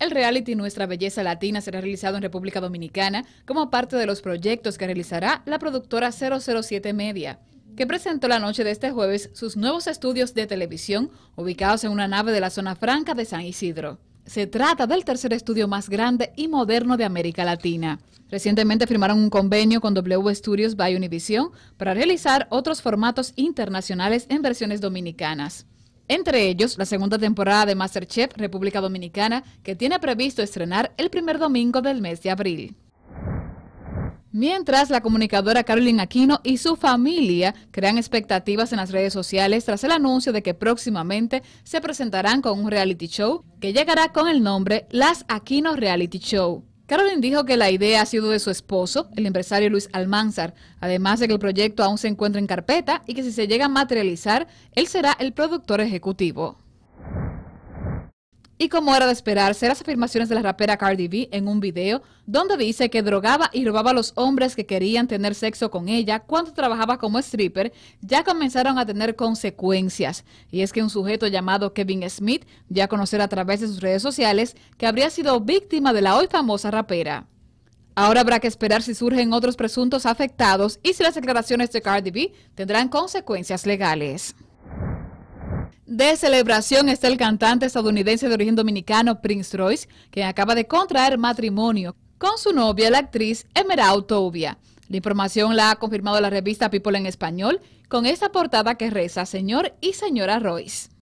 El reality Nuestra Belleza Latina será realizado en República Dominicana como parte de los proyectos que realizará la productora 007 Media que presentó la noche de este jueves sus nuevos estudios de televisión ubicados en una nave de la zona franca de San Isidro. Se trata del tercer estudio más grande y moderno de América Latina. Recientemente firmaron un convenio con W Studios by Univision para realizar otros formatos internacionales en versiones dominicanas. Entre ellos, la segunda temporada de Masterchef República Dominicana, que tiene previsto estrenar el primer domingo del mes de abril. Mientras, la comunicadora Carolyn Aquino y su familia crean expectativas en las redes sociales tras el anuncio de que próximamente se presentarán con un reality show que llegará con el nombre Las Aquino Reality Show. Carolyn dijo que la idea ha sido de su esposo, el empresario Luis Almanzar, además de que el proyecto aún se encuentra en carpeta y que si se llega a materializar, él será el productor ejecutivo. Y como era de esperarse, las afirmaciones de la rapera Cardi B en un video donde dice que drogaba y robaba a los hombres que querían tener sexo con ella cuando trabajaba como stripper, ya comenzaron a tener consecuencias. Y es que un sujeto llamado Kevin Smith ya conocerá a través de sus redes sociales que habría sido víctima de la hoy famosa rapera. Ahora habrá que esperar si surgen otros presuntos afectados y si las declaraciones de Cardi B tendrán consecuencias legales de celebración está el cantante estadounidense de origen dominicano Prince Royce, que acaba de contraer matrimonio con su novia, la actriz Emerald Tobia. La información la ha confirmado la revista People en Español con esta portada que reza Señor y Señora Royce.